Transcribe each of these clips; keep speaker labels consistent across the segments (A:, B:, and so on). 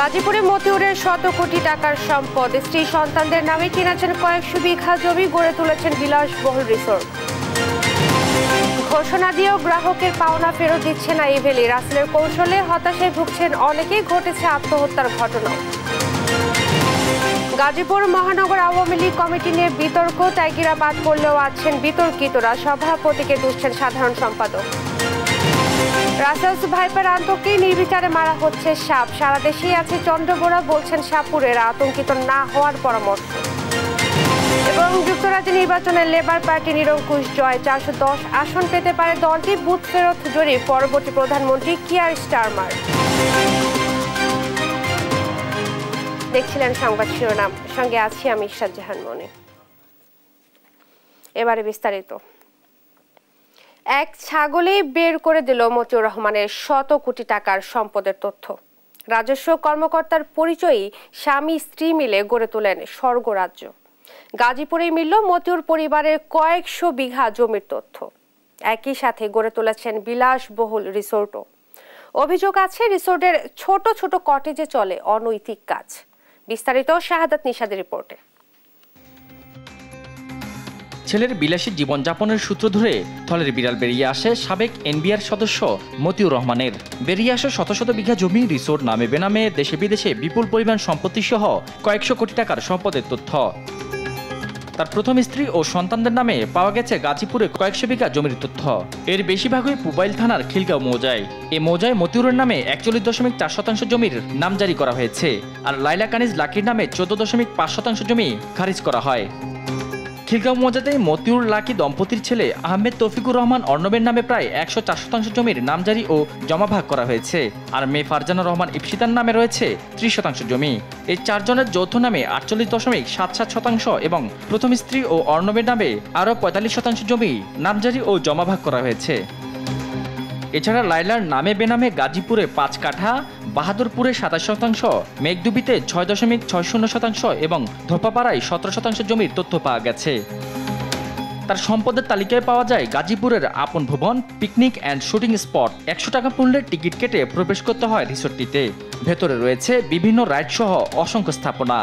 A: গাজীপুরে মতিউরের শত কোটি টাকার সম্পদ স্ত্রী সন্তানদের নামে কিনেছেন কয়েকশো বিঘা জমি গড়ে তুলেছেন বিলাসবহুল রিসোর্ট ঘোষণা দিয়েও গ্রাহকের পাওনা ফেরত দিচ্ছে না ইভেলি রাসেলের কৌশলে হতাশায় ভুগছেন অনেকেই ঘটেছে আত্মহত্যার ঘটনা গাজীপুর মহানগর আওয়ামী লীগ কমিটি নিয়ে বিতর্ক ত্যাগিরা বাদ করলেও আছেন বিতর্কিতরা সভাপতিকে দুষছেন সাধারণ সম্পাদক রাসেলস ভাইপার আতঙ্কে নির্বিচারে মারা হচ্ছে সাপ সারা দেশেই আছে চন্দ্রবোরা বলছেন সাপুরেরা আতঙ্কিত না হওয়ার পরামর্শ এবং যুক্তরাজ্যে নির্বাচনে লেবার পার্টি নিরঙ্কুশ জয় চারশো দশ আসন পেতে পারে দলটি বুথ ফেরত জরিপ পরবর্তী প্রধানমন্ত্রী কিয়ার স্টারমার দেখছিলেন সংবাদ শিরোনাম সঙ্গে আছি আমি ইরশাদ জাহান মনে এবারে বিস্তারিত এক ছাগলেই বের করে দিল মতিউর রহমানের শত কোটি টাকার সম্পদের তথ্য রাজস্ব কর্মকর্তার পরিচয়ই স্বামী স্ত্রী মিলে গড়ে তোলেন স্বর্গরাজ্য গাজীপুরে মিলল মতিউর পরিবারের কয়েকশো বিঘা জমির তথ্য একই সাথে গড়ে তুলেছেন বিলাসবহুল রিসোর্টও অভিযোগ আছে রিসোর্টের ছোট ছোট কটেজে চলে অনৈতিক কাজ বিস্তারিত শাহাদাত নিষাদের রিপোর্টে
B: ছেলের বিলাসী জীবনযাপনের সূত্র ধরে থলের বিড়াল বেরিয়ে আসে সাবেক এনবিআর সদস্য মতিউর রহমানের বেরিয়ে আসা শত শত বিঘা জমি রিসোর্ট নামে বেনামে দেশে বিদেশে বিপুল পরিমাণ সম্পত্তি সহ কয়েকশো কোটি টাকার সম্পদের তথ্য তার প্রথম স্ত্রী ও সন্তানদের নামে পাওয়া গেছে গাজীপুরে কয়েকশো বিঘা জমির তথ্য এর বেশিরভাগই পুবাইল থানার খিলগাঁও মৌজায় এ মৌজায় মতিউরের নামে একচল্লিশ দশমিক চার শতাংশ জমির নাম জারি করা হয়েছে আর লাইলা কানিজ লাকির নামে চোদ্দ দশমিক পাঁচ শতাংশ জমি খারিজ করা হয় খিলগাঁও মজাদে মতিউর লাকি দম্পতির ছেলে আহমেদ তফিকুর রহমান অর্ণবের নামে প্রায় একশো চার শতাংশ জমির নামজারি ও জমা ভাগ করা হয়েছে আর মেয়ে ফারজানা রহমান ইপসিতার নামে রয়েছে ত্রিশ শতাংশ জমি এই চারজনের যৌথ নামে আটচল্লিশ দশমিক সাত সাত শতাংশ এবং প্রথম স্ত্রী ও অর্ণবের নামে আরও পঁয়তাল্লিশ শতাংশ জমি নামজারি ও জমা ভাগ করা হয়েছে এছাড়া লাইলার নামে বেনামে গাজীপুরে পাঁচ কাঠা বাহাদুরপুরে সাতাশ শতাংশ মেঘডুবিতে ছয় দশমিক ছয় শূন্য শতাংশ এবং ধোপাপাড়ায় সতেরো শতাংশ জমির তথ্য পাওয়া গেছে তার সম্পদের তালিকায় পাওয়া যায় গাজীপুরের আপন ভবন পিকনিক অ্যান্ড শুটিং স্পট একশো টাকা মূল্যের টিকিট কেটে প্রবেশ করতে হয় রিসোর্টটিতে ভেতরে রয়েছে বিভিন্ন রাইড সহ অসংখ্য স্থাপনা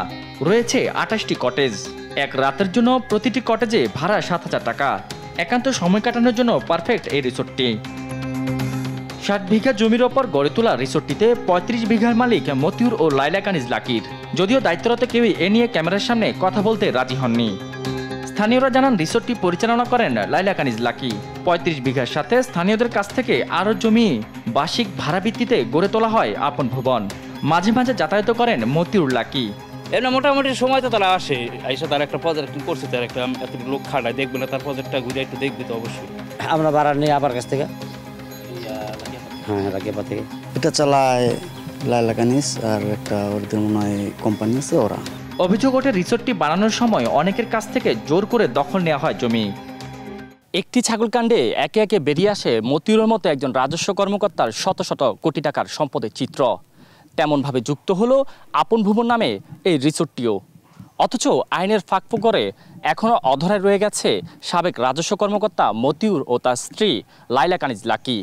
B: রয়েছে আঠাশটি কটেজ এক রাতের জন্য প্রতিটি কটেজে ভাড়া সাত হাজার টাকা একান্ত সময় কাটানোর জন্য পারফেক্ট এই রিসোর্টটি ষাট বিঘা জমির ওপর গড়ে তোলা রিসোর্টটিতে পঁয়ত্রিশ বিঘার মালিক মতিউর ও লাইলা কানিজ লাকির যদিও দায়িত্বরত কেউই এ নিয়ে ক্যামেরার সামনে কথা বলতে রাজি হননি স্থানীয়রা জানান রিসোর্টটি পরিচালনা করেন লাইলা কানিজ লাকি পঁয়ত্রিশ বিঘার সাথে স্থানীয়দের কাছ থেকে আরও জমি বার্ষিক ভাড়া ভিত্তিতে গড়ে তোলা হয় আপন ভুবন মাঝে মাঝে যাতায়াত করেন মতিউর লাকি এমনি মোটামুটি সময় তো তারা আসে আইসা তার একটা প্রজেক্ট করছে তার একটা এত লোক খাটায় দেখবে না তার প্রজেক্টটা ঘুরে একটু দেখবে তো অবশ্যই
A: আমরা ভাড়া নেই আবার কাছ থেকে
C: হ্যাঁ রাগেবা
D: থেকে
E: এটা চালায় লাইলা কানিস আর একটা ওদের মনে হয় কোম্পানি আছে ওরা
B: অভিযোগ ওঠে রিসোর্টটি বানানোর সময় অনেকের কাছ থেকে জোর করে দখল নেওয়া হয় জমি একটি ছাগলকাণ্ডে একে একে বেরিয়ে আসে মতিউরের মতো একজন রাজস্ব কর্মকর্তার শত শত কোটি টাকার সম্পদের চিত্র তেমনভাবে যুক্ত হলো আপন ভুবন নামে এই রিসোর্টটিও অথচ আইনের ফাঁক করে এখনও অধরায় রয়ে গেছে সাবেক রাজস্ব কর্মকর্তা মতিউর ও তার স্ত্রী লাইলা কানিজ লাকি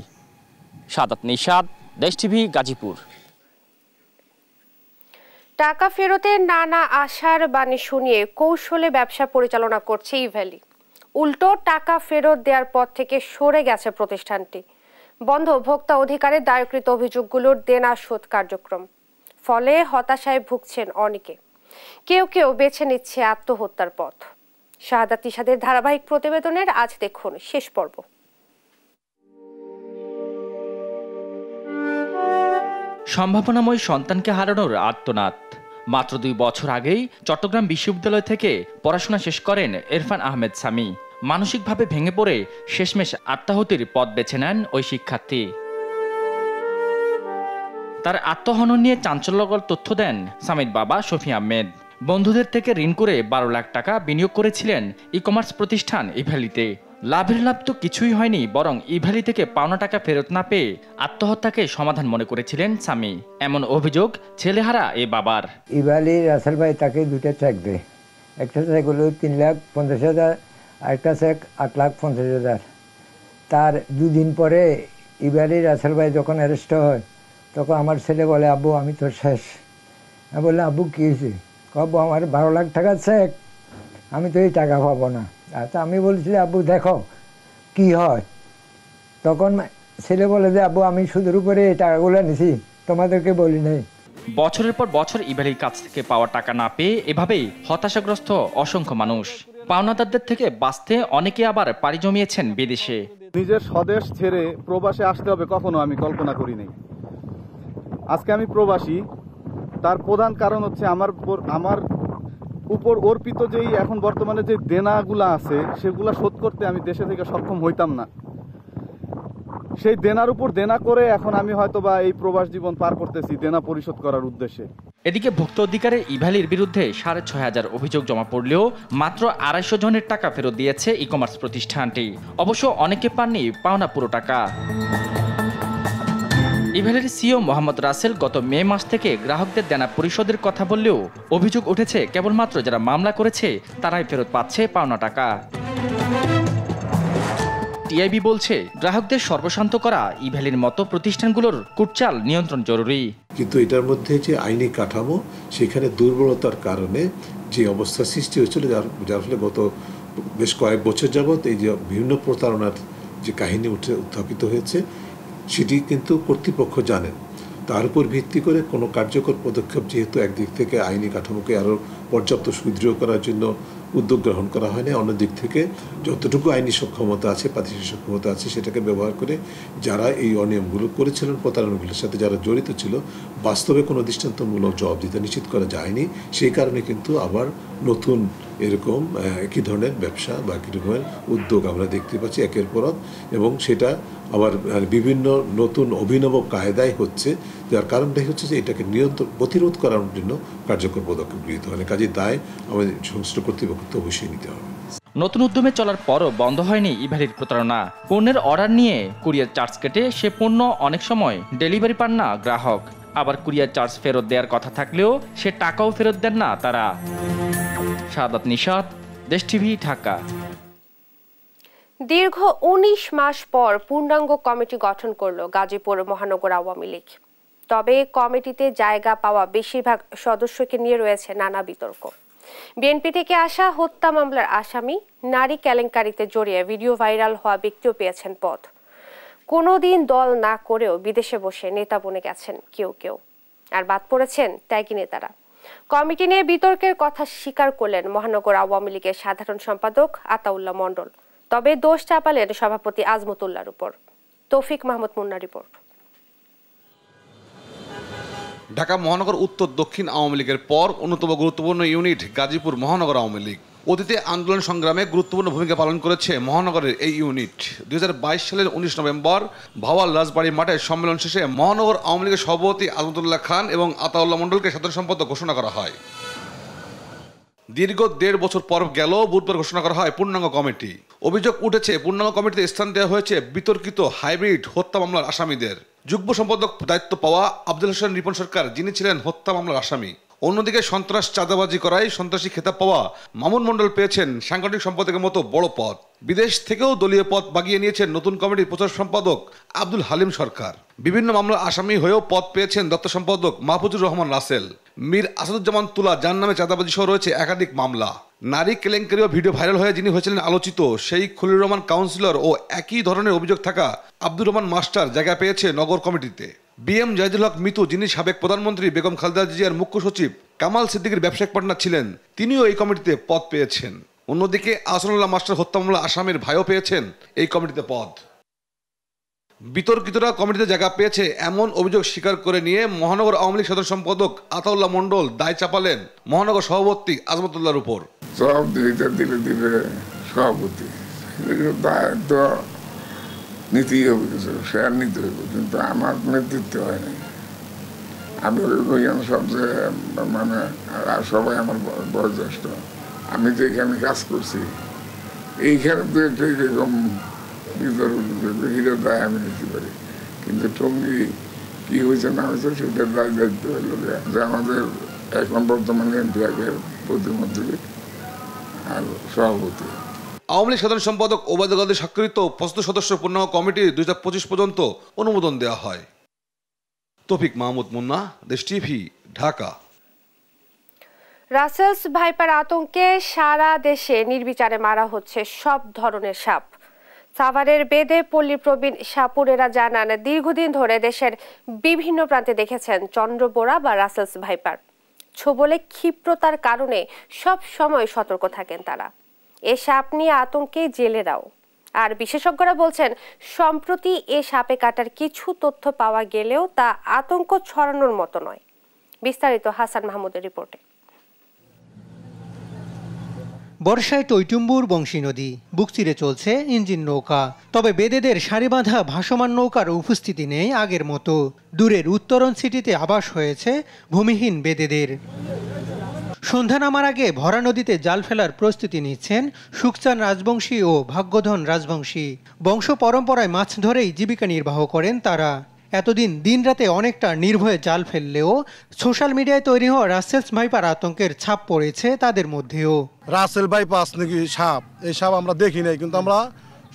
B: সাদাত নিশাদ দেশ টিভি গাজীপুর
A: টাকা ফেরতে নানা আশার বাণী শুনিয়ে কৌশলে ব্যবসা পরিচালনা করছে ইভ্যালি উল্টো টাকা ফেরত দেওয়ার পর থেকে সরে গেছে প্রতিষ্ঠানটি বন্ধ ভোক্তা অধিকারে দায়কৃত অভিযোগগুলোর দেনা শোধ কার্যক্রম ফলে হতাশায় ভুগছেন অনেকে কেউ কেউ বেছে নিচ্ছে আত্মহত্যার পথ শাহাদাত তিশাদের ধারাবাহিক প্রতিবেদনের আজ দেখুন শেষ পর্ব
B: সম্ভাবনাময় সন্তানকে হারানোর আত্মনাদ মাত্র দুই বছর আগেই চট্টগ্রাম বিশ্ববিদ্যালয় থেকে পড়াশোনা শেষ করেন এরফান আহমেদ সামি মানসিকভাবে ভেঙে পড়ে শেষমেশ আত্মাহতির পথ বেছে নেন ওই শিক্ষার্থী তার আত্মহনন নিয়ে চাঞ্চল্যকর তথ্য দেন স্বামীর বাবা শফি আহমেদ বন্ধুদের থেকে ঋণ করে বারো লাখ টাকা বিনিয়োগ করেছিলেন ই কমার্স প্রতিষ্ঠান ইভ্যালিতে লাভের লাভ তো কিছুই হয়নি বরং ইভ্যালি থেকে পাওনা টাকা ফেরত না পেয়ে আত্মহত্যাকে সমাধান মনে করেছিলেন স্বামী এমন অভিযোগ ছেলেহারা এ বাবার
F: ইভ্যালি রাসেল ভাই তাকে দুটা চেক দেয় একটা চেক হলো তিন লাখ পঞ্চাশ হাজার আরেকটা চেক আট লাখ পঞ্চাশ হাজার তার দুদিন পরে ইভ্যালি রাসেল ভাই যখন অ্যারেস্ট হয় তখন আমার ছেলে বলে আব্বু আমি তো শেষ আমি বললাম আব্বু কী হয়েছে কব আমার বারো লাখ টাকা চেক আমি তো এই টাকা পাবো না তা আমি বলেছিলাম আব্বু দেখো কি হয় তখন ছেলে বলে যে আব্বু আমি সুদের উপরে এই টাকাগুলো নিছি তোমাদেরকে বলি নাই
B: বছরের পর বছর ইভেলির কাছ থেকে পাওয়া টাকা না পেয়ে এভাবেই হতাশাগ্রস্ত অসংখ্য মানুষ পাওনাদারদের থেকে বাঁচতে অনেকে আবার পাড়ি
G: জমিয়েছেন বিদেশে নিজের স্বদেশ ছেড়ে প্রবাসে আসতে হবে কখনো আমি কল্পনা করি নাই আজকে আমি প্রবাসী তার প্রধান কারণ হচ্ছে আমার আমার উপর অর্পিত যেই এখন বর্তমানে যে দেনাগুলো আছে সেগুলো শোধ করতে আমি দেশে থেকে সক্ষম হইতাম না সেই দেনার উপর দেনা করে এখন আমি হয়তো বা এই প্রবাস জীবন পার করতেছি দেনা পরিশোধ করার উদ্দেশ্যে
B: এদিকে ভুক্ত অধিকারে ইভালির বিরুদ্ধে সাড়ে ছয় হাজার অভিযোগ জমা পড়লেও মাত্র আড়াইশো জনের টাকা ফেরত দিয়েছে ই কমার্স প্রতিষ্ঠানটি অবশ্য অনেকে পাননি পাওনা পুরো টাকা ইভেলের সিও মোহাম্মদ রাসেল গত মে মাস থেকে গ্রাহকদের দেনা পরিশোধের কথা বললেও অভিযোগ উঠেছে কেবলমাত্র যারা মামলা করেছে তারাই ফেরত পাচ্ছে পাওনা টাকা টিআইবি বলছে গ্রাহকদের সর্বশান্ত করা ইভ্যালির মতো প্রতিষ্ঠানগুলোর
G: কুটচাল নিয়ন্ত্রণ জরুরি কিন্তু এটার মধ্যে যে আইনি কাঠামো সেখানে দুর্বলতার কারণে যে অবস্থা সৃষ্টি হয়েছিল যার যার ফলে গত বেশ কয়েক বছর যাবৎ এই যে বিভিন্ন প্রতারণার যে কাহিনী উঠে উত্থাপিত হয়েছে সেটি কিন্তু কর্তৃপক্ষ জানেন তার উপর ভিত্তি করে কোনো কার্যকর পদক্ষেপ যেহেতু একদিক থেকে আইনি কাঠামোকে আরও পর্যাপ্ত সুদৃঢ় করার জন্য উদ্যোগ গ্রহণ করা হয়নি অন্যদিক থেকে যতটুকু আইনি সক্ষমতা আছে প্রাতিষ্ঠিক সক্ষমতা আছে সেটাকে ব্যবহার করে যারা এই অনিয়মগুলো করেছিলেন প্রতারণাগুলোর সাথে যারা জড়িত ছিল বাস্তবে কোনো দৃষ্টান্তমূলক জবাব দিতে নিশ্চিত করা যায়নি সেই কারণে কিন্তু আবার নতুন এরকম একই ধরনের ব্যবসা বা একই রকমের উদ্যোগ আমরা দেখতে পাচ্ছি একের পর এবং সেটা আবার বিভিন্ন নতুন অভিনব কায়দায় হচ্ছে যার কারণটাই হচ্ছে যে এটাকে নিয়ন্ত্রণ প্রতিরোধ করার জন্য কার্যকর পদক্ষেপ গৃহীত হয় কাজে দায় আমাদের সংশ্লিষ্ট কর্তৃপক্ষ অবশ্যই নিতে হবে
B: নতুন উদ্যমে চলার পরও বন্ধ হয়নি ইভারির প্রতারণা পণ্যের অর্ডার নিয়ে কুরিয়ার চার্জ কেটে সে পণ্য অনেক সময় ডেলিভারি পান না গ্রাহক আবার কুরিয়ার চার্জ ফেরত দেওয়ার কথা থাকলেও সে টাকাও ফেরত দেন না তারা সাদাত নিশাত দেশ টিভি ঢাকা
A: দীর্ঘ ১৯ মাস পর পূর্ণাঙ্গ কমিটি গঠন করল গাজীপুর মহানগর আওয়ামী লীগ তবে কমিটিতে জায়গা পাওয়া বেশিরভাগ সদস্যকে নিয়ে রয়েছে নানা বিতর্ক বিএনপি থেকে আসা হত্যা মামলার আসামি নারী কেলেঙ্কারিতে জড়িয়ে ভিডিও ভাইরাল হওয়া ব্যক্তিও পেয়েছেন পদ কোনোদিন দল না করেও বিদেশে বসে নেতা বনে গেছেন কেউ কেউ আর বাদ পড়েছেন ত্যাগী নেতারা কমিটি নিয়ে বিতর্কের কথা স্বীকার করলেন মহানগর আওয়ামী লীগের সাধারণ সম্পাদক আতাউল্লাহ মন্ডল তবে দোষ চাপালেন সভাপতি আজমতুল্লাহর উপর তৌফিক মাহমুদ মুন্না রিপোর্ট
G: ঢাকা মহানগর উত্তর দক্ষিণ আওয়ামী লীগের পর অন্যতম গুরুত্বপূর্ণ ইউনিট গাজীপুর মহানগর আওয়ামী লীগ অতীতে আন্দোলন সংগ্রামে গুরুত্বপূর্ণ ভূমিকা পালন করেছে মহানগরের এই ইউনিট দুই সালের উনিশ নভেম্বর ভাওয়াল রাজবাড়ী মাঠে সম্মেলন শেষে মহানগর আওয়ামী লীগের সভাপতি আলমদুল্লাহ খান এবং আতাউল্লাহ মণ্ডলকে সাধারণ সম্পাদক ঘোষণা করা হয় দীর্ঘ দেড় বছর পর গেল বুধবার ঘোষণা করা হয় পূর্ণাঙ্গ কমিটি অভিযোগ উঠেছে পূর্ণাঙ্গ কমিটিতে স্থান দেওয়া হয়েছে বিতর্কিত হাইব্রিড হত্যা মামলার আসামিদের যুগ্ম সম্পাদক দায়িত্ব পাওয়া আব্দুল হোসেন রিপন সরকার যিনি ছিলেন হত্যা মামলার আসামি অন্যদিকে সন্ত্রাস চাঁদাবাজি করায় সন্ত্রাসী খেতাব পাওয়া মামুন মণ্ডল পেয়েছেন সাংগঠনিক সম্পাদকের মতো বড় পদ বিদেশ থেকেও দলীয় পদ বাগিয়ে নিয়েছেন নতুন কমিটির প্রচার সম্পাদক আব্দুল হালিম সরকার বিভিন্ন মামলার আসামি হয়েও পদ পেয়েছেন দত্ত সম্পাদক মাহফুজুর রহমান রাসেল মীর আসাদুজ্জামান তুলা যার নামে চাঁদাবাজি সহ রয়েছে একাধিক মামলা নারী কেলেঙ্কারিও ভিডিও ভাইরাল হয়ে যিনি হয়েছিলেন আলোচিত সেই খলিল রহমান কাউন্সিলর ও একই ধরনের অভিযোগ থাকা আব্দুর রহমান মাস্টার জায়গা পেয়েছে নগর কমিটিতে বি এম হক মিতু যিনি সাবেক প্রধানমন্ত্রী বেগম খালেদা জিয়ার মুখ্য সচিব কামাল সিদ্দিকের ব্যবসায়িক পার্টনার ছিলেন তিনিও এই কমিটিতে পদ পেয়েছেন অন্যদিকে আসনুল্লাহ মাস্টার হত্যা মামলা আসামের ভাইও পেয়েছেন এই কমিটিতে পদ বিতর্কিতরা কমিটিতে জায়গা পেয়েছে এমন অভিযোগ স্বীকার করে নিয়ে মহানগর আওয়ামী লীগ সাধারণ সম্পাদক আতাউল্লাহ মণ্ডল দায় চাপালেন মহানগর সভাপতি আজমতুল্লাহর উপর সব দিলে দিলে সভাপতি নিতেই হবে কিছু আর নিতে হইব কিন্তু আমার নেতৃত্ব
A: হয় নাই আমি ওইখানে সবচেয়ে মানে সবাই আমার বয়োজ্যেষ্ঠ আমি যে এখানে কাজ করছি এইখানে তো এটা এরকম হিরো দায় আমি নিতে পারি কিন্তু টঙ্গি কী হয়েছে না হয়েছে সেটার দায় দায়িত্ব হলো যে আমাদের এখন বর্তমানে এমপি আগের
G: প্রতিমন্ত্রী আর সভাপতি আওয়ামী লীগ সাধারণ সম্পাদক ওবায়দুল কাদের স্বাক্ষরিত পঁচাত্তর সদস্য পূর্ণাঙ্গ কমিটির দুই পর্যন্ত অনুমোদন দেওয়া হয় তফিক মাহমুদ মুন্না দেশ টিভি ঢাকা
A: রাসেলস ভাইপার আতঙ্কে সারা দেশে নির্বিচারে মারা হচ্ছে সব ধরনের সাপ সাভারের বেদে পল্লী প্রবীণ সাপুরেরা জানান দীর্ঘদিন ধরে দেশের বিভিন্ন প্রান্তে দেখেছেন চন্দ্রবোরা বা রাসেলস ভাইপার ছোবলে ক্ষিপ্রতার কারণে সব সময় সতর্ক থাকেন তারা এ সাপ নিয়ে আতঙ্কে জেলে দাও আর বিশেষজ্ঞরা বলছেন সম্প্রতি এ সাপে কাটার কিছু তথ্য পাওয়া গেলেও তা আতঙ্ক ছড়ানোর মতো নয় বিস্তারিত হাসান মাহমুদের রিপোর্টে
F: বর্ষায় টৈটুম্বুর বংশী নদী বুকচিরে চলছে ইঞ্জিন নৌকা তবে বেদেদের সারি বাঁধা ভাসমান নৌকার উপস্থিতি নেই আগের মতো দূরের উত্তরণ সিটিতে আবাস হয়েছে ভূমিহীন বেদেদের সন্ধ্যা নামার আগে ভরা নদীতে জাল ফেলার প্রস্তুতি নিচ্ছেন সুখচান রাজবংশী ও ভাগ্যধন রাজবংশী বংশ পরম্পরায় মাছ ধরেই জীবিকা নির্বাহ করেন তারা এতদিন দিন রাতে অনেকটা নির্ভয়ে জাল ফেললেও সোশ্যাল মিডিয়ায় তৈরি হওয়া রাসেলস ভাইপার আতঙ্কের ছাপ পড়েছে
G: তাদের মধ্যেও রাসেল ভাইপাস নাকি সাপ এই সাপ আমরা দেখি নাই কিন্তু আমরা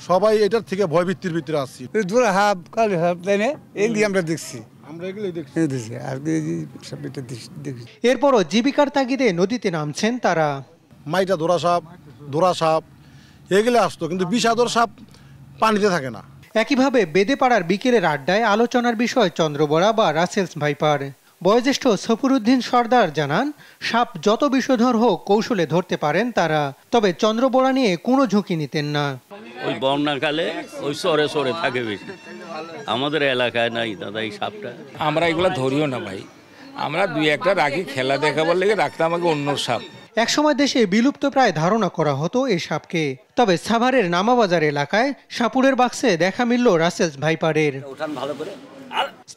G: সবাই এটার থেকে ভিত্তির ভিতরে আছি দূরে হাফ কালি হাফ তাই না এই আমরা দেখছি
F: এরপরও জীবিকার তাগিদে নদীতে নামছেন
G: তারা মাইটা দোরা সাপ দোরা সাপ এগুলো আসতো কিন্তু বিষাদর সাপ পানিতে থাকে না
F: একইভাবে বেদেপাড়ার বিকেলের আড্ডায় আলোচনার বিষয় চন্দ্রবরা বা রাসেলস ভাইপার বয়োজ্যেষ্ঠ সফরুদ্দিন সর্দার জানান সাপ যত বিষধর হোক কৌশলে ধরতে পারেন তারা তবে চন্দ্রবোড়া নিয়ে কোনো ঝুঁকি নিতেন না
B: ওই বন্যাকালে ওই সরে সরে থাকে বেশি আমাদের এলাকায় নাই দাদা এই সাপটা আমরা এগুলো ধরিও না ভাই আমরা দুই একটা রাখি খেলা দেখাবার লেগে রাখতাম আমাকে অন্য সাপ
F: একসময় দেশে বিলুপ্ত প্রায় ধারণা করা হতো এই সাপকে তবে সাভারের নামাবাজার এলাকায় সাপুরের বাক্সে দেখা মিলল রাসেলস ভাইপারের ভালো করে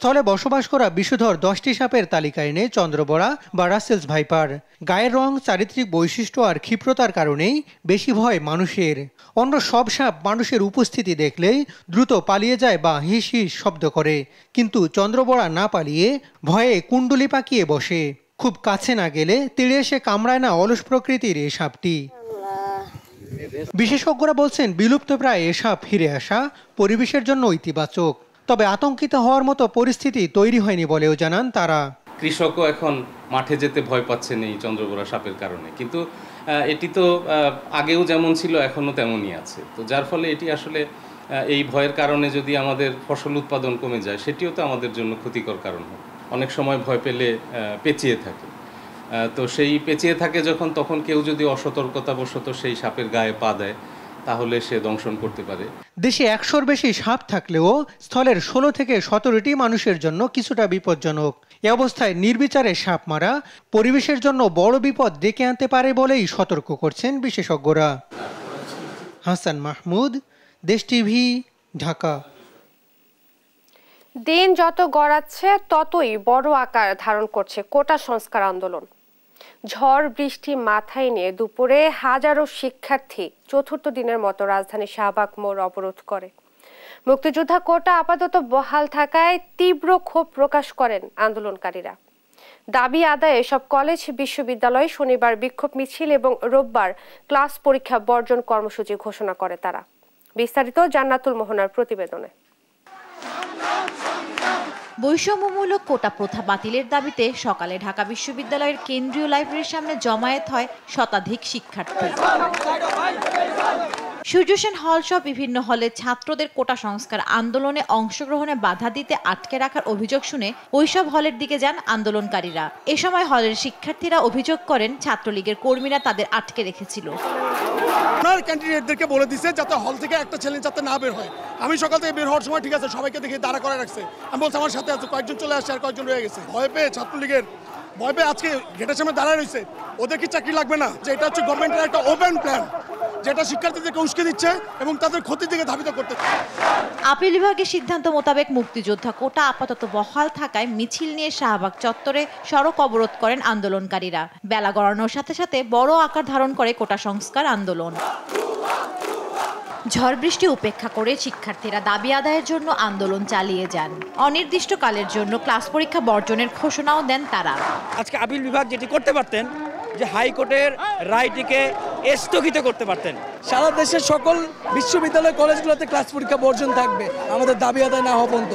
F: স্থলে বসবাস করা বিশুধর দশটি সাপের তালিকা এনে চন্দ্রবরা বা রাসেলস ভাইপার গায়ের রং চারিত্রিক বৈশিষ্ট্য আর ক্ষিপ্রতার কারণেই বেশি ভয় মানুষের অন্য সব সাপ মানুষের উপস্থিতি দেখলেই দ্রুত পালিয়ে যায় বা হিস হিস শব্দ করে কিন্তু চন্দ্রবরা না পালিয়ে ভয়ে কুণ্ডুলি পাকিয়ে বসে খুব কাছে না গেলে তীরে এসে কামড়ায় না অলস প্রকৃতির এ সাপটি বিশেষজ্ঞরা বলছেন বিলুপ্তপ্রায় এ সাপ ফিরে আসা পরিবেশের জন্য ইতিবাচক তবে আতঙ্কিত হওয়ার মতো পরিস্থিতি তৈরি হয়নি বলেও জানান তারা
D: কৃষকও এখন মাঠে যেতে ভয় পাচ্ছে নেই চন্দ্রগোড়া সাপের কারণে কিন্তু এটি তো আগেও যেমন ছিল এখনও তেমনই আছে তো যার ফলে এটি আসলে এই ভয়ের কারণে যদি আমাদের ফসল উৎপাদন কমে যায় সেটিও তো আমাদের জন্য ক্ষতিকর কারণ হয় অনেক সময় ভয় পেলে পেঁচিয়ে থাকে তো সেই পেঁচিয়ে থাকে যখন তখন কেউ যদি অসতর্কতাবশত সেই সাপের গায়ে পা দেয় তাহলে সে দংশন করতে পারে
F: দেশে একশোর বেশি সাপ থাকলেও স্থলের ষোলো থেকে সতেরোটি মানুষের জন্য কিছুটা বিপজ্জনক এ অবস্থায় নির্বিচারে সাপ মারা পরিবেশের জন্য বড় বিপদ ডেকে আনতে পারে বলেই সতর্ক করছেন বিশেষজ্ঞরা হাসান মাহমুদ দেশ টিভি ঢাকা
A: দিন যত গড়াচ্ছে ততই বড় আকার ধারণ করছে কোটা সংস্কার আন্দোলন ঝড় বৃষ্টি মাথায় নিয়ে দুপুরে হাজারো শিক্ষার্থী চতুর্থ দিনের মতো রাজধানী শাহবাগ মোড় অবরোধ করে মুক্তিযোদ্ধা কোটা আপাতত বহাল থাকায় তীব্র ক্ষোভ প্রকাশ করেন আন্দোলনকারীরা দাবি আদায়ে সব কলেজ বিশ্ববিদ্যালয়ে শনিবার বিক্ষোভ মিছিল এবং রোববার ক্লাস পরীক্ষা বর্জন কর্মসূচি ঘোষণা করে তারা বিস্তারিত জান্নাতুল মোহনার প্রতিবেদনে
C: বৈষম্যমূলক কোটা প্রথা বাতিলের দাবিতে সকালে ঢাকা বিশ্ববিদ্যালয়ের কেন্দ্রীয় লাইব্রেরির সামনে জমায়েত হয় শতাধিক শিক্ষার্থী সূর্যসেন হল সহ বিভিন্ন হলে ছাত্রদের কোটা সংস্কার আন্দোলনে অংশগ্রহণে বাধা দিতে আটকে রাখার অভিযোগ শুনে ওইসব হলের দিকে যান আন্দোলনকারীরা এ সময় হলের শিক্ষার্থীরা অভিযোগ করেন ছাত্রলীগের কর্মীরা তাদের আটকে রেখেছিল
G: ক্যান্ডিডেটদেরকে বলে যাতে হল থেকে একটা ছেলে যাতে না বের হয় আমি সকাল থেকে বের হওয়ার সময় ঠিক আছে সবাইকে দেখে দাঁড়া করে রাখছে আমি বলছি আমার সাথে আছে কয়েকজন চলে আসছে আর কয়েকজন রয়ে গেছে ভয় পেয়ে ছাত্রলীগের ভয় পেয়ে আজকে গেটের সামনে দাঁড়ায় রয়েছে ওদের কি চাকরি লাগবে না যে এটা হচ্ছে গভর্নমেন্টের একটা ওপেন প্ল্যান যেটা শিক্ষার্থীদেরকে উস্কে দিচ্ছে এবং তাদের ক্ষতির দিকে
C: ধাবিত করতে আপিল বিভাগের সিদ্ধান্ত মোতাবেক মুক্তিযোদ্ধা কোটা আপাতত বহাল থাকায় মিছিল নিয়ে শাহবাগ চত্বরে সড়ক অবরোধ করেন আন্দোলনকারীরা বেলা গড়ানোর সাথে সাথে বড় আকার ধারণ করে কোটা সংস্কার আন্দোলন ঝড় বৃষ্টি উপেক্ষা করে শিক্ষার্থীরা দাবি আদায়ের জন্য আন্দোলন চালিয়ে যান অনির্দিষ্টকালের জন্য ক্লাস পরীক্ষা বর্জনের ঘোষণাও দেন তারা আজকে আপিল বিভাগ যেটি করতে পারতেন যে হাইকোর্টের রায়টিকে স্থগিত করতে পারতেন
E: সারা দেশের সকল বিশ্ববিদ্যালয় কলেজগুলোতে ক্লাস পরীক্ষা বর্জন থাকবে আমাদের দাবি আদায় না হওয়া পর্যন্ত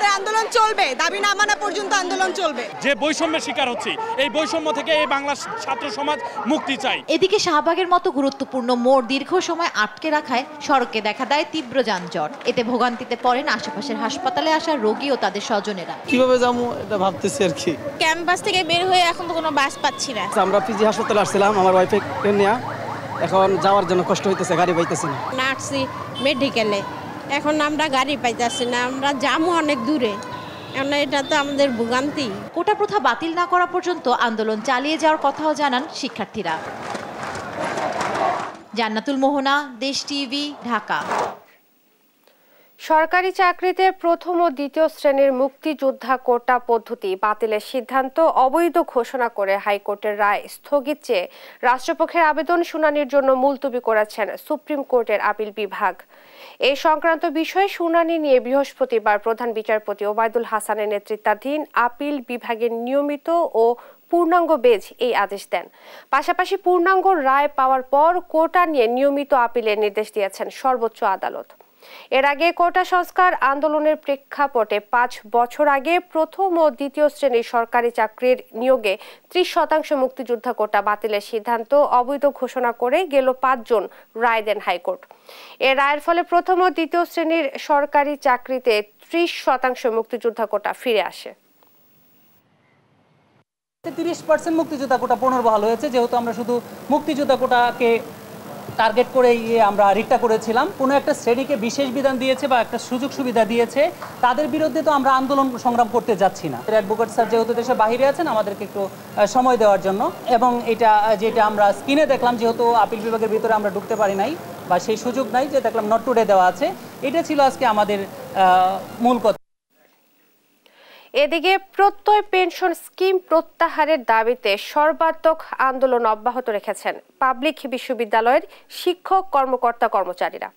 H: আমাদের আন্দোলন চলবে দাবি না মানা পর্যন্ত আন্দোলন চলবে
E: যে বৈষম্যের শিকার হচ্ছি এই বৈষম্য থেকে এই বাংলা ছাত্র সমাজ
C: মুক্তি চাই এদিকে শাহবাগের মতো গুরুত্বপূর্ণ মোড় দীর্ঘ সময় আটকে রাখায় সড়কে দেখা দেয় তীব্র যানজট এতে ভোগান্তিতে পড়েন আশেপাশের হাসপাতালে আসা রোগী ও তাদের স্বজনেরা
E: কিভাবে যাবো এটা ভাবতেছি আর কি
C: ক্যাম্পাস থেকে বের হয়ে এখন তো কোনো বাস পাচ্ছি না
E: আমরা পিজি হাসপাতালে আসছিলাম আমার ওয়াইফকে নিয়ে এখন যাওয়ার জন্য কষ্ট হইতেছে গাড়ি পাইতেছে
C: না আসছি মেডিকেলে এখন আমরা গাড়ি পাইতেছি না আমরা যামও অনেক দূরে এটা তো আমাদের ভোগান্তি কোটা প্রথা বাতিল না করা পর্যন্ত আন্দোলন চালিয়ে যাওয়ার কথাও জানান শিক্ষার্থীরা জান্নাতুল মোহনা দেশ টিভি ঢাকা
A: সরকারি চাকরিতে প্রথম ও দ্বিতীয় শ্রেণীর মুক্তিযোদ্ধা কোটা পদ্ধতি বাতিলের সিদ্ধান্ত অবৈধ ঘোষণা করে হাইকোর্টের রায় স্থগিত চেয়ে রাষ্ট্রপক্ষের আবেদন শুনানির জন্য মুলতবি করেছেন সুপ্রিম কোর্টের আপিল বিভাগ এ সংক্রান্ত বিষয়ে শুনানি নিয়ে বৃহস্পতিবার প্রধান বিচারপতি ওবায়দুল হাসানের নেতৃত্বাধীন আপিল বিভাগের নিয়মিত ও পূর্ণাঙ্গ বেজ এই আদেশ দেন পাশাপাশি পূর্ণাঙ্গ রায় পাওয়ার পর কোটা নিয়ে নিয়মিত আপিলের নির্দেশ দিয়েছেন সর্বোচ্চ আদালত এর আগে কোটা সংস্কার আন্দোলনের প্রেক্ষাপটে পাঁচ বছর আগে প্রথম ও দ্বিতীয় শ্রেণীর সরকারি চাকরির নিয়োগে ত্রিশ শতাংশ মুক্তিযোদ্ধা কোটা বাতিলের সিদ্ধান্ত অবৈধ ঘোষণা করে গেল পাঁচজন রায় দেন হাইকোর্ট এ রায়ের ফলে প্রথম ও দ্বিতীয় শ্রেণীর সরকারি চাকরিতে ত্রিশ শতাংশ মুক্তিযোদ্ধা কোটা ফিরে আসে
D: তিরিশ পার্সেন্ট মুক্তিযোদ্ধা কোটা পুনর্বহাল হয়েছে যেহেতু আমরা শুধু মুক্তিযোদ্ধা কোটাকে টার্গেট করে ইয়ে আমরা রিটটা করেছিলাম কোনো একটা শ্রেণীকে বিশেষ বিধান দিয়েছে বা একটা সুযোগ সুবিধা দিয়েছে তাদের বিরুদ্ধে তো আমরা আন্দোলন সংগ্রাম করতে যাচ্ছি না অ্যাডভোকেট স্যার যেহেতু দেশের বাহিরে আছেন আমাদেরকে একটু সময় দেওয়ার জন্য এবং এটা যেটা আমরা স্ক্রিনে দেখলাম যেহেতু আপিল বিভাগের ভিতরে আমরা ঢুকতে পারি নাই বা সেই সুযোগ নাই যে দেখলাম নট টুডে দেওয়া আছে এটা ছিল আজকে আমাদের মূল কথা
A: এদিকে প্রত্যয় পেনশন স্কিম প্রত্যাহারের দাবিতে সর্বাত্মক আন্দোলন অব্যাহত রেখেছেন পাবলিক বিশ্ববিদ্যালয়ের শিক্ষক কর্মকর্তা কর্মচারীরা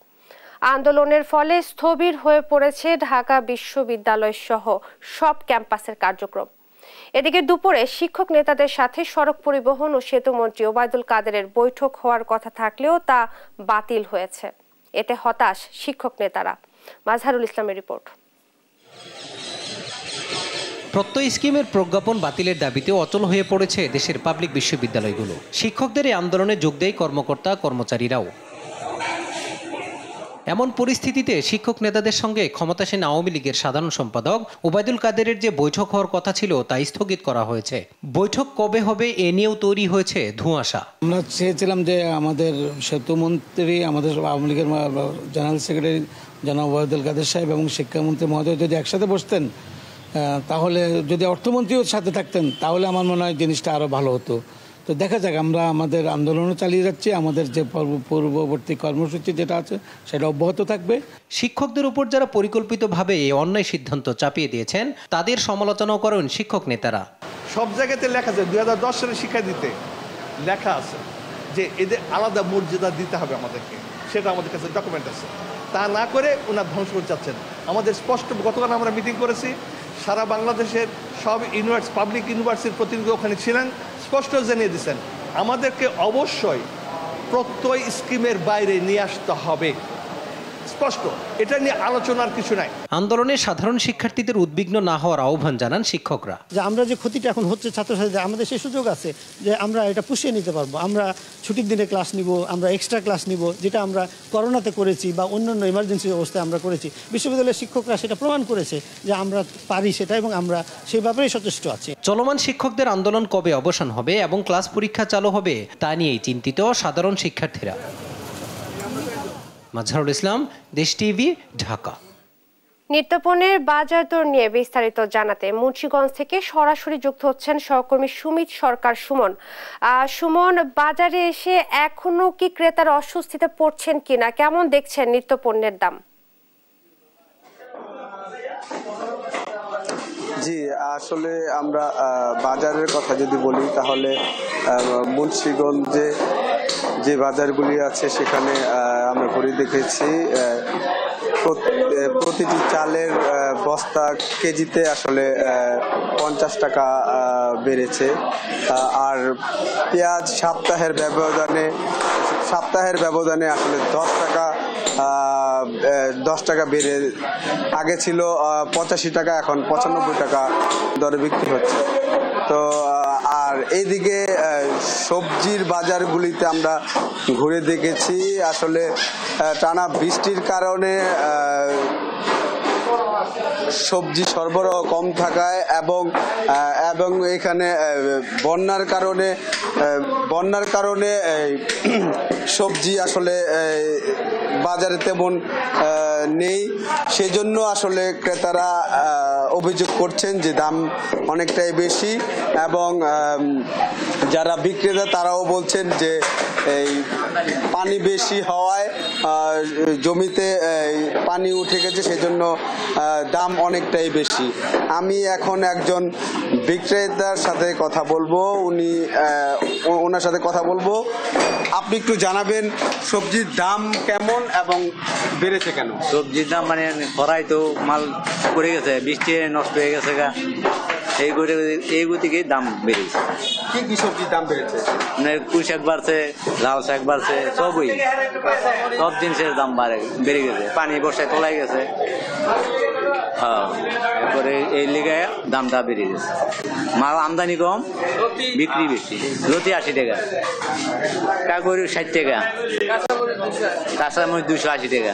A: আন্দোলনের ফলে স্থবির হয়ে পড়েছে ঢাকা বিশ্ববিদ্যালয় সহ সব ক্যাম্পাসের কার্যক্রম এদিকে দুপুরে শিক্ষক নেতাদের সাথে সড়ক পরিবহন ও সেতুমন্ত্রী ওবায়দুল কাদেরের বৈঠক হওয়ার কথা থাকলেও তা বাতিল হয়েছে এতে হতাশ শিক্ষক নেতারা মাজহারুল ইসলামের রিপোর্ট
D: প্রত্যয় স্কিমের প্রজ্ঞাপন বাতিলের দাবিতে অচল হয়ে পড়েছে দেশের পাবলিক বিশ্ববিদ্যালয়গুলো শিক্ষকদের এই আন্দোলনে যোগ দেয় কর্মকর্তা কর্মচারীরাও এমন পরিস্থিতিতে শিক্ষক নেতাদের সঙ্গে ক্ষমতাসীন আওয়ামী লীগের সাধারণ সম্পাদক ওবায়দুল কাদেরের যে বৈঠক হওয়ার কথা ছিল তা স্থগিত করা হয়েছে বৈঠক কবে হবে এ নিয়েও তৈরি হয়েছে ধোঁয়াশা
G: আমরা চেয়েছিলাম যে আমাদের সেতুমন্ত্রী আমাদের আওয়ামী লীগের জেনারেল সেক্রেটারি জানা ওবায়দুল কাদের সাহেব এবং শিক্ষামন্ত্রী মহোদয় যদি একসাথে বসতেন তাহলে যদি অর্থমন্ত্রীও সাথে থাকতেন তাহলে আমার মনে হয় জিনিসটা আরও ভালো হতো তো দেখা যাক আমরা আমাদের আন্দোলনও চালিয়ে যাচ্ছি আমাদের যে পূর্ববর্তী কর্মসূচি যেটা আছে সেটা অব্যাহত
D: থাকবে শিক্ষকদের উপর যারা পরিকল্পিতভাবে এই অন্যায় সিদ্ধান্ত চাপিয়ে দিয়েছেন তাদের সমালোচনাও করেন শিক্ষক নেতারা
G: সব জায়গাতে লেখা আছে দুই সালে শিক্ষা দিতে লেখা আছে যে এদের আলাদা মর্যাদা দিতে হবে আমাদেরকে সেটা আমাদের কাছে ডকুমেন্ট আছে তা না করে ওনার ধ্বংস করে যাচ্ছেন আমাদের স্পষ্ট গতকাল আমরা মিটিং করেছি সারা বাংলাদেশের সব ইউনিভার্স পাবলিক ইউনিভার্সিটির প্রতিনিধি ওখানে ছিলেন স্পষ্ট জানিয়ে দিয়েছেন আমাদেরকে অবশ্যই প্রত্যয় স্কিমের বাইরে নিয়ে আসতে হবে স্পষ্ট এটা নিয়ে আলোচনার কিছু নাই
D: আন্দোলনে সাধারণ শিক্ষার্থীদের উদ্বিগ্ন না হওয়ার আহ্বান জানান শিক্ষকরা
F: যে আমরা যে ক্ষতিটা এখন হচ্ছে ছাত্রছাত্রীদের আমাদের সেই সুযোগ আছে যে আমরা এটা পুষিয়ে নিতে পারবো আমরা ছুটির দিনে ক্লাস নিব আমরা এক্সট্রা ক্লাস নিব যেটা আমরা করোনাতে করেছি বা অন্যান্য ইমার্জেন্সি অবস্থায় আমরা করেছি বিশ্ববিদ্যালয়ের শিক্ষকরা সেটা প্রমাণ করেছে যে আমরা পারি সেটা এবং আমরা
D: সেই ব্যাপারেই সচেষ্ট আছি চলমান শিক্ষকদের আন্দোলন কবে অবসান হবে এবং ক্লাস পরীক্ষা চালু হবে তা নিয়েই চিন্তিত সাধারণ শিক্ষার্থীরা মাজহারুল ইসলাম দেশ টিভি ঢাকা
A: নিত্যপণের বাজার দর নিয়ে বিস্তারিত জানাতে মুন্সীগঞ্জ থেকে সরাসরি যুক্ত হচ্ছেন সহকর্মী সুমিত সরকার সুমন সুমন বাজারে এসে এখনো কি ক্রেতার অস্বস্তিতে পড়ছেন কিনা কেমন দেখছেন নিত্যপণ্যের
E: দাম জি আসলে আমরা বাজারের কথা যদি বলি তাহলে মুন্সিগঞ্জে যে বাজারগুলি আছে সেখানে আমরা ঘুরে দেখেছি প্রতিটি চালের বস্তা কেজিতে আসলে পঞ্চাশ টাকা বেড়েছে আর পেঁয়াজ সপ্তাহের ব্যবধানে সপ্তাহের ব্যবধানে আসলে দশ টাকা দশ টাকা বেড়ে আগে ছিল পঁচাশি টাকা এখন পঁচানব্বই টাকা দরে বিক্রি হচ্ছে তো আর এইদিকে সবজির বাজারগুলিতে আমরা ঘুরে দেখেছি আসলে টানা বৃষ্টির কারণে সবজি সরবরাহ কম থাকায় এবং এবং এখানে বন্যার কারণে বন্যার কারণে সবজি আসলে বাজারে তেমন নেই সেজন্য আসলে ক্রেতারা অভিযোগ করছেন যে দাম অনেকটাই বেশি এবং যারা বিক্রেতা তারাও বলছেন যে এই পানি বেশি হওয়ায় জমিতে পানি উঠে গেছে সেজন্য দাম অনেকটাই বেশি আমি এখন একজন বিক্রেতার সাথে কথা বলবো উনি ওনার সাথে কথা বলবো আপনি একটু জানাবেন সবজির দাম কেমন এবং বেড়েছে
D: কেন সবজির দাম মানে খরায় তো মাল পড়ে গেছে বৃষ্টি নষ্ট হয়ে গেছে গা এই গতি এই গতিকে দাম বেড়েছে
E: কি কি সবজির দাম বেড়েছে
D: মানে কুই শাক বাড়ছে লাল শাক বাড়ছে সবই সব জিনিসের দাম বাড়ে বেড়ে গেছে পানি বর্ষায় তোলাই গেছে হ্যাঁ এরপরে এই লিগে দামটা বেড়ে গেছে মাল আমদানি কম বিক্রি বেশি লতি আশি টাকা কাকরি ষাট টাকা কাঁচামরিচ দুশো আশি টাকা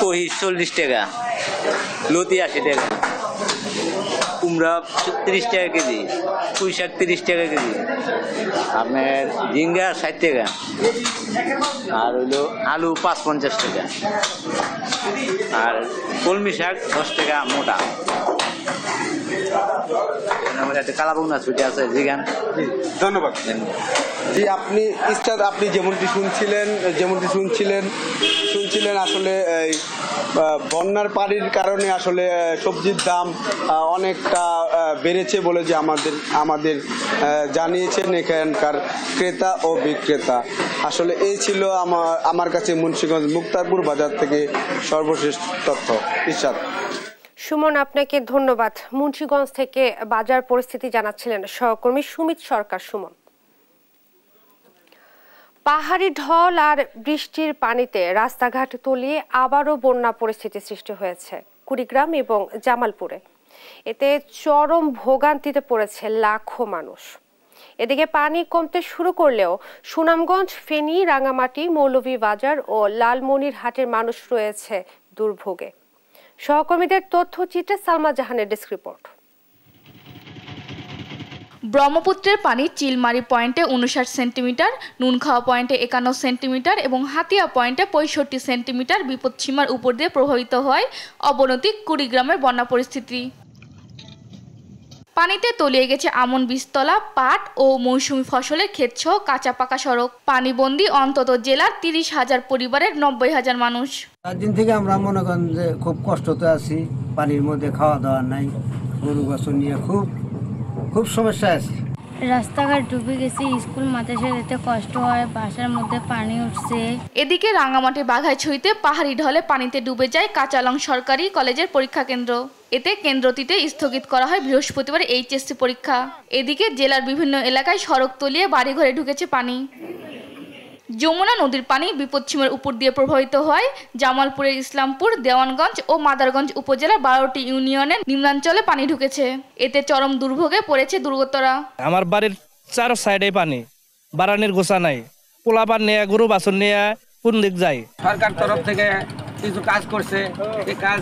D: কহি চল্লিশ টাকা লতি আশি টাকা কুমড়া তিরিশ টাকা কেজি পুঁই শাক তিরিশ টাকা কেজি আপনার ঝিঙ্গা ষাট টাকা আর হইলো আলু পাঁচ পঞ্চাশ টাকা আর কলমি শাক দশ টাকা মোটা ধন্যবাদ
E: জি আপনি ইস্তাদ আপনি যেমনটি শুনছিলেন যেমনটি শুনছিলেন শুনছিলেন আসলে এই বন্যার পানির কারণে আসলে সবজির দাম অনেকটা বেড়েছে বলে যে আমাদের আমাদের জানিয়েছেন এখানকার ক্রেতা ও বিক্রেতা আসলে এই ছিল আমার আমার কাছে মুন্সীগঞ্জ মুক্তারপুর বাজার থেকে সর্বশ্রেষ্ঠ তথ্য ইসাদ
A: সুমন আপনাকে ধন্যবাদ মুন্সীগঞ্জ থেকে বাজার পরিস্থিতি জানাচ্ছিলেন সহকর্মী সুমিত সরকার সুমন পাহাড়ি ঢল আর বৃষ্টির পানিতে রাস্তাঘাট তলিয়ে আবারও বন্যা পরিস্থিতি সৃষ্টি হয়েছে কুড়িগ্রাম এবং জামালপুরে এতে চরম ভোগান্তিতে পড়েছে লাখো মানুষ এদিকে পানি কমতে শুরু করলেও সুনামগঞ্জ ফেনী রাঙামাটি বাজার ও লালমনিরহাটের মানুষ রয়েছে দুর্ভোগে সহকর্মীদের তথ্যচিত্রে সালমা জাহানের ডেস্ক রিপোর্ট
I: ব্রহ্মপুত্রের পানি চিলমারি পয়েন্টে উনষাট সেন্টিমিটার নুনখাওয়া পয়েন্টে একান্ন সেন্টিমিটার এবং হাতিয়া পয়েন্টে পঁয়ষট্টি সেন্টিমিটার বিপদসীমার উপর দিয়ে প্রভাবিত হয় অবনতি কুড়িগ্রামের বন্যা পরিস্থিতি পানিতে তলিয়ে গেছে আমন বীজতলা পাট ও মৌসুমি ফসলের ক্ষেতসহ কাঁচা পাকা সড়ক পানিবন্দি অন্তত জেলার তিরিশ হাজার পরিবারের নব্বই হাজার মানুষ
D: দিন থেকে আমরা মনে করেন যে খুব কষ্টতে আছি পানির মধ্যে খাওয়া দাওয়া নাই গরু গাছ নিয়ে খুব খুব সমস্যা আছে
I: রাস্তাঘাট ডুবে গেছে স্কুল মাদ্রাসা যেতে কষ্ট হয় বাসার মধ্যে পানি উঠছে এদিকে রাঙামাটি বাঘাইছড়িতে পাহাড়ি ঢলে পানিতে ডুবে যায় কাঁচালং সরকারি কলেজের পরীক্ষা কেন্দ্র এতে কেন্দ্রটিতে স্থগিত করা হয় বৃহস্পতিবার এইচএসসি পরীক্ষা এদিকে জেলার বিভিন্ন এলাকায় সড়ক তলিয়ে বাড়িঘরে ঢুকেছে পানি যমুনা নদীর পানি বিপদসীমার উপর দিয়ে প্রবাহিত হয় জামালপুরের ইসলামপুর দেওয়ানগঞ্জ ও মাদারগঞ্জ উপজেলার বারোটি ইউনিয়নের নিম্নাঞ্চলে পানি ঢুকেছে এতে চরম দুর্ভোগে পড়েছে দুর্গতরা
B: আমার বাড়ির চার সাইডে পানি বারানির গোসা নাই পোলাপান নেয়া গরু বাসন নেয়া কোন দিক যায় সরকার তরফ থেকে
D: কিছু কাজ করছে এই কাজ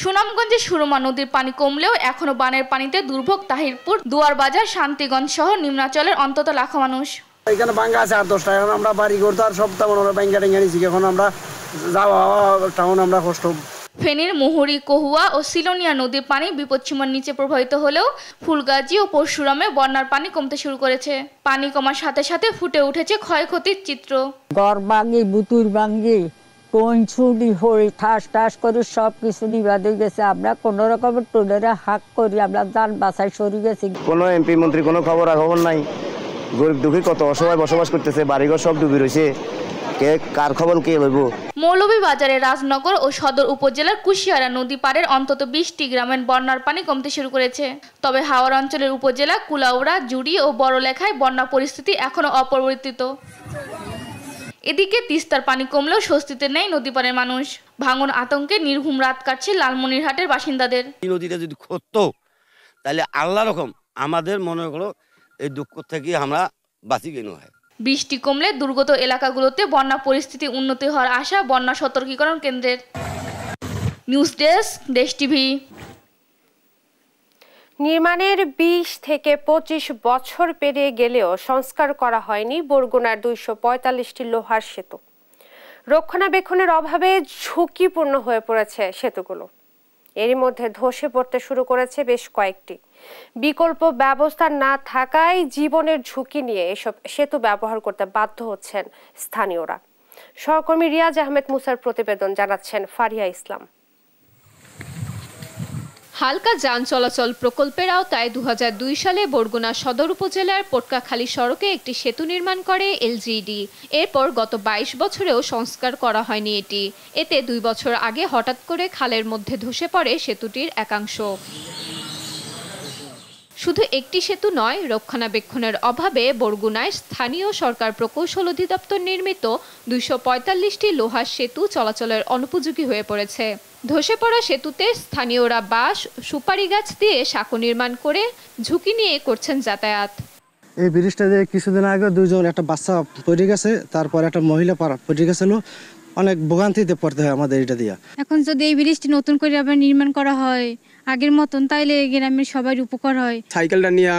I: সুনামগঞ্জে সুরমা নদীর পানি কমলেও এখনো বানের পানিতে দুর্ভোগ তাহিরপুর দুয়ার বাজার শান্তিগঞ্জ সহ নিম্নাচলের অন্তত লাখো মানুষ
E: এখানে বাঙ্গা আছে আট দশটা এখন আমরা বাড়ি করতে আর সব তেমন আমরা ব্যাংকে টেঙ্গে নিয়েছি এখন আমরা যাওয়া আমরা কষ্ট
I: ফেনীর মুহুরি কহুয়া ও সিলোনিয়া নদীর পানি বিপদসীমার নিচে প্রবাহিত হলেও ফুলগাজী ও পরশুরামে বন্যার পানি কমতে শুরু করেছে পানি কমার সাথে সাথে ফুটে উঠেছে ক্ষয়ক্ষতির চিত্র
A: গড় বাঙ্গি বুতুর বাঙ্গি কোন ছুরি হই ঠাস ঠাস করে সব কিছু নিবাদে গেছে আমরা কোনো রকমের টোলেরা হাক করি আমরা যান বাসায় সরি গেছি
E: কোনো এমপি মন্ত্রী কোনো খবর আর খবর নাই গরিব দুঃখী কত অসহায় বসবাস করতেছে বাড়িঘর সব ডুবি রয়েছে কে কার খবর কে লইব
I: মৌলভীবাজারে রাজনগর ও সদর উপজেলার কুশিয়ারা নদী পাড়ের অন্তত বিশটি গ্রামের বন্যার পানি কমতে শুরু করেছে তবে হাওড় অঞ্চলের উপজেলা কুলাউড়া জুড়ি ও বড়লেখায় বন্যা পরিস্থিতি এখনও অপরিবর্তিত এদিকে তিস্তার পানি কমলেও স্বস্তিতে নেই নদী মানুষ ভাঙন আতঙ্কে নির্ঘুম রাত কাটছে লালমনিরহাটের বাসিন্দাদের
E: নদীটা যদি ক্ষত তাহলে আল্লাহ রকম আমাদের মনে করো এই দুঃখ থেকে আমরা বাঁচি কেন হয়
I: বৃষ্টি কমলে দুর্গত এলাকাগুলোতে বন্যা পরিস্থিতি উন্নতি হওয়ার আশা বন্যা সতর্কীকরণ কেন্দ্রের নিউজ ডেস্ক দেশ টিভি নির্মাণের ২০ থেকে ২৫ বছর পেরিয়ে গেলেও
A: সংস্কার করা হয়নি বরগুনার দুইশো পঁয়তাল্লিশটি লোহার সেতু রক্ষণাবেক্ষণের অভাবে ঝুঁকিপূর্ণ হয়ে পড়েছে সেতুগুলো এরই মধ্যে ধসে পড়তে শুরু করেছে বেশ কয়েকটি বিকল্প ব্যবস্থা না থাকায় জীবনের ঝুঁকি নিয়ে এসব সেতু ব্যবহার করতে বাধ্য হচ্ছেন স্থানীয়রা সহকর্মী রিয়াজ
H: আহমেদ মুসার প্রতিবেদন জানাচ্ছেন ফারিয়া ইসলাম হালকা যান চলাচল প্রকল্পের আওতায় দু সালে বরগুনা সদর উপজেলার পটকাখালী সড়কে একটি সেতু নির্মাণ করে এলজিডি এরপর গত ২২ বছরেও সংস্কার করা হয়নি এটি এতে দুই বছর আগে হঠাৎ করে খালের মধ্যে ধসে পড়ে সেতুটির একাংশ শুধু একটি সেতু নয় রক্ষণাবেক্ষণের অভাবে বরগুনায় স্থানীয় সরকার প্রকৌশল অধিদপ্তর নির্মিত দুইশো পঁয়তাল্লিশটি লোহার সেতু চলাচলের অনুপযোগী হয়ে পড়েছে ধসে পড়া সেতুতে স্থানীয়রা বাস সুপারি গাছ দিয়ে সাঁকো নির্মাণ করে ঝুঁকি নিয়ে করছেন যাতায়াত
F: এই ব্রিজটা দিয়ে কিছুদিন আগে দুজন একটা বাচ্চা পড়ে গেছে তারপর একটা মহিলা পড়ে গেছিল অনেক
E: ভোগান্তিতে পড়তে হয় আমাদের এটা দিয়ে
H: এখন যদি এই ব্রিজটি নতুন করে আবার নির্মাণ করা হয় আগের মতন তাইলে গ্রামের সবার উপকার হয়
E: সাইকেলটা নিয়ে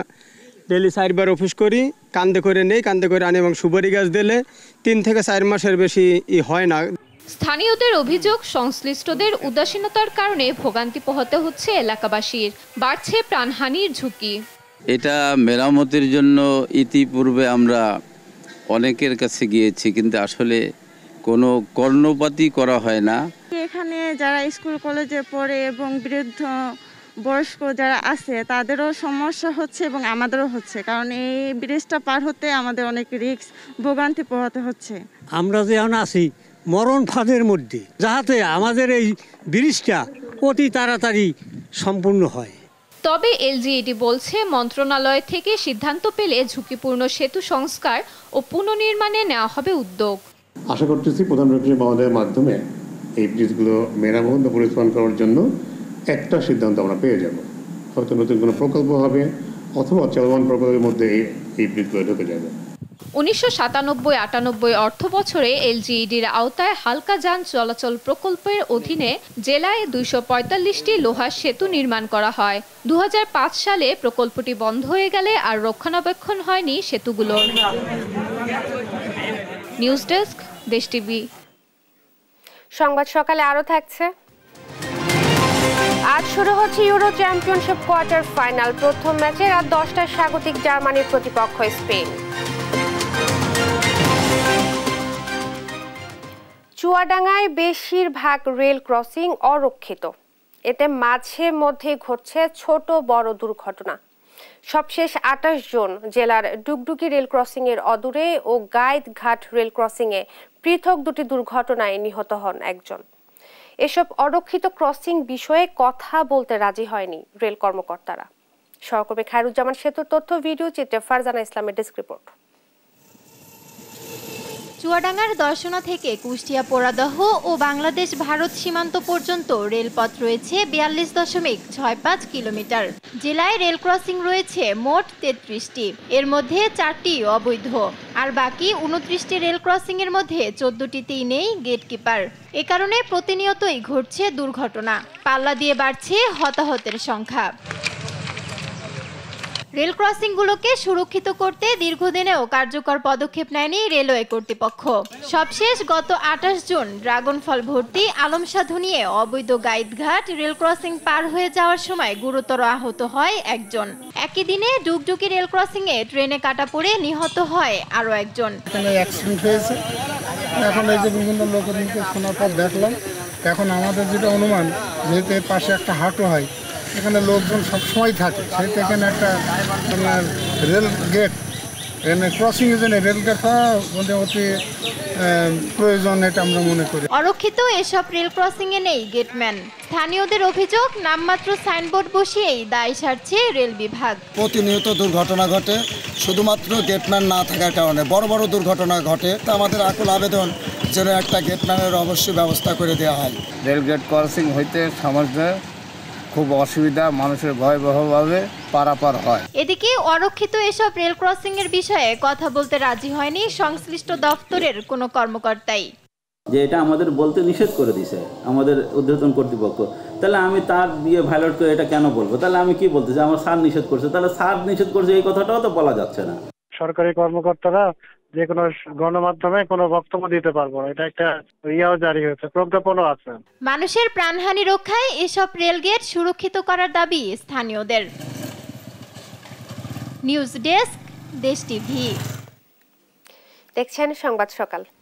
E: ডেলি চারবার অফিস করি কান্দে করে নেই কান্দে করে আনি এবং সুপারি গাছ দিলে তিন থেকে চার মাসের বেশি ই হয় না
H: স্থানীয়দের অভিযোগ সংশ্লিষ্টদের উদাসীনতার কারণে ভোগান্তি পোহাতে হচ্ছে এলাকাবাসীর বাড়ছে প্রাণহানির ঝুঁকি
D: এটা মেরামতির জন্য ইতিপূর্বে আমরা অনেকের কাছে গিয়েছি কিন্তু আসলে কোনো কর্ণপাতি করা হয় না
I: এখানে যারা স্কুল কলেজে পড়ে এবং বৃদ্ধ
A: বয়স্ক যারা আছে তাদেরও সমস্যা হচ্ছে এবং আমাদেরও হচ্ছে কারণ এই ব্রিজটা পার হতে আমাদের অনেক রিক্স ভোগান্তি পোহাতে হচ্ছে
D: আমরা যে এখন আছি মরণ ফাঁদের মধ্যে যাহাতে আমাদের এই ব্রিজটা অতি তাড়াতাড়ি সম্পূর্ণ হয়
H: তবে এলজিইডি বলছে মন্ত্রণালয় থেকে সিদ্ধান্ত পেলে ঝুঁকিপূর্ণ সেতু সংস্কার ও পুনর্নির্মাণে নেওয়া হবে উদ্যোগ
D: আশা করতেছি প্রধানমন্ত্রী মহোদয়ের মাধ্যমে এই ব্রিজগুলো মেরামত বা পরিস্কার করার জন্য একটা সিদ্ধান্ত আমরা পেয়ে যাব হয়তো নতুন কোনো প্রকল্প হবে অথবা চলমান প্রকল্পের মধ্যে এই ব্রিজগুলো ঢুকে যাবে
H: উনিশশো সাতানব্বই আটানব্বই অর্থ বছরে এলজিইডির আওতায় হালকা যান চলাচল প্রকল্পের অধীনে জেলায় দুইশো পঁয়তাল্লিশটি লোহার সেতু নির্মাণ করা হয় দু সালে প্রকল্পটি বন্ধ হয়ে গেলে আর রক্ষণাবেক্ষণ হয়নি সেতুগুলোর নিউজ ডেস্ক দেশ টিভি
A: সংবাদ সকালে আরও থাকছে আজ শুরু হচ্ছে ইউরো চ্যাম্পিয়নশিপ কোয়ার্টার ফাইনাল প্রথম ম্যাচে রাত দশটায় স্বাগতিক জার্মানির প্রতিপক্ষ স্পেন চুয়াডাঙ্গায় বেশিরভাগ রেল ক্রসিং অরক্ষিত এতে মাঝে মধ্যে ঘটছে ছোট বড় দুর্ঘটনা সবশেষ আটাশ জন জেলার ডুগডুগি রেল ক্রসিংয়ের অদূরে ও ঘাট রেল ক্রসিংয়ে পৃথক দুটি দুর্ঘটনায় নিহত হন একজন এসব অরক্ষিত ক্রসিং বিষয়ে কথা বলতে রাজি হয়নি রেল কর্মকর্তারা সহকর্মী খায়রুজ্জামান সেতুর তথ্য ভিডিও চিত্রে ফারজানা ইসলামের ডেস্ক
B: রিপোর্ট
J: চুয়াডাঙ্গার দর্শনা থেকে কুষ্টিয়া পোড়াদহ ও বাংলাদেশ ভারত সীমান্ত পর্যন্ত রেলপথ রয়েছে বিয়াল্লিশ দশমিক ছয় পাঁচ কিলোমিটার জেলায় রেল ক্রসিং রয়েছে মোট তেত্রিশটি এর মধ্যে চারটি অবৈধ আর বাকি উনত্রিশটি রেল ক্রসিংয়ের মধ্যে চোদ্দটিতেই নেই গেটকিপার এ কারণে প্রতিনিয়তই ঘটছে দুর্ঘটনা পাল্লা দিয়ে বাড়ছে হতাহতের সংখ্যা রেল ক্রসিংগুলোকে সুরক্ষিত করতে দীর্ঘদিনেও কার্যকর পদক্ষেপ নেয়নি রেলওয়ে কর্তৃপক্ষ সবশেষ গত আঠাশ জুন ড্রাগন ফল ভর্তি আলমসাধু নিয়ে অবৈধ গাইডঘাট রেল ক্রসিং পার হয়ে যাওয়ার সময় গুরুতর আহত হয় একজন একই দিনে ডুগডুকি রেল ক্রসিংয়ে ট্রেনে কাটা পড়ে নিহত হয় আরও একজন এখন এই যে বিভিন্ন লোকের মুখে শোনার পর দেখলাম এখন আমাদের যেটা অনুমান যেহেতু পাশে একটা হাটও হয়
D: এখানে লোকজন সবসময় থাকে সেই এখানে একটা আপনার রেল গেট
F: ক্রসিংয়ের জন্য রেল গেট অতি প্রয়োজন এটা আমরা মনে করি
J: অরক্ষিত এসব রেল ক্রসিংয়ে নেই গেটম্যান স্থানীয়দের অভিযোগ নামমাত্র সাইনবোর্ড বসিয়েই দায় সারছে রেল বিভাগ
E: প্রতিনিয়ত দুর্ঘটনা ঘটে শুধুমাত্র গেটম্যান না থাকার কারণে বড় বড় দুর্ঘটনা ঘটে তা আমাদের আকুল আবেদন যেন একটা গেটম্যানের অবশ্যই ব্যবস্থা করে দেওয়া হয় রেল গেট ক্রসিং হইতে সমাজে খুব অসুবিধা মানুষের ভয়াবহভাবে পারাপার হয়
J: এদিকে অরক্ষিত এসব রেল ক্রসিং এর বিষয়ে কথা বলতে রাজি হয়নি সংশ্লিষ্ট দপ্তরের কোনো কর্মকর্তাই
E: যে এটা আমাদের বলতে নিষেধ করে দিছে আমাদের উদ্ধতন কর্তৃপক্ষ তাহলে আমি তার দিয়ে ভাইলটকে এটা কেন বলবো তাহলে আমি কি বলতেছি আমার সার নিষেধ করছে তাহলে সার নিষেধ করছে এই কথাটাও তো বলা যাচ্ছে না সরকারি
D: কর্মকর্তারা যে কোনো গণমাধ্যমে কোনো বক্তব্য দিতে পারবো না এটা একটা ইয়াও জারি হয়েছে প্রজ্ঞাপনও আছে
J: মানুষের প্রাণহানি রক্ষায় এসব রেলগেট সুরক্ষিত করার দাবি স্থানীয়দের নিউজ ডেস্ক দেশ টিভি দেখছেন সংবাদ সকাল